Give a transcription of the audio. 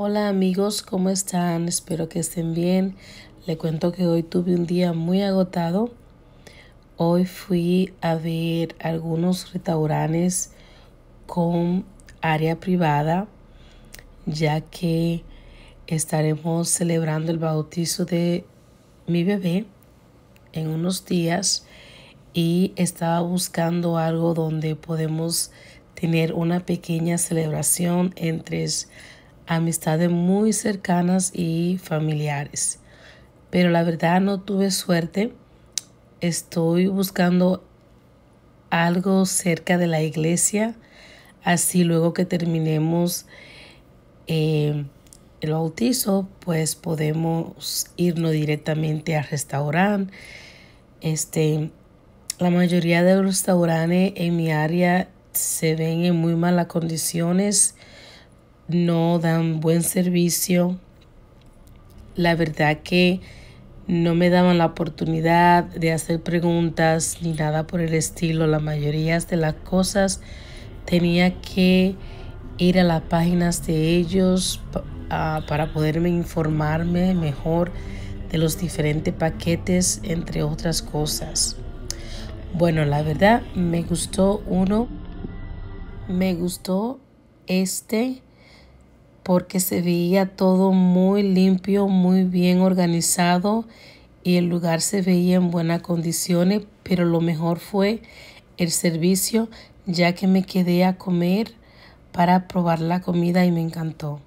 Hola amigos, ¿cómo están? Espero que estén bien. Le cuento que hoy tuve un día muy agotado. Hoy fui a ver algunos restaurantes con área privada, ya que estaremos celebrando el bautizo de mi bebé en unos días y estaba buscando algo donde podemos tener una pequeña celebración entre amistades muy cercanas y familiares. Pero la verdad no tuve suerte. Estoy buscando algo cerca de la iglesia. Así luego que terminemos eh, el bautizo, pues podemos irnos directamente al restaurante. Este, la mayoría de los restaurantes en mi área se ven en muy malas condiciones no dan buen servicio. La verdad que no me daban la oportunidad de hacer preguntas ni nada por el estilo. La mayoría de las cosas tenía que ir a las páginas de ellos ah, para poderme informarme mejor de los diferentes paquetes, entre otras cosas. Bueno, la verdad me gustó uno. Me gustó este porque se veía todo muy limpio, muy bien organizado y el lugar se veía en buenas condiciones, pero lo mejor fue el servicio ya que me quedé a comer para probar la comida y me encantó.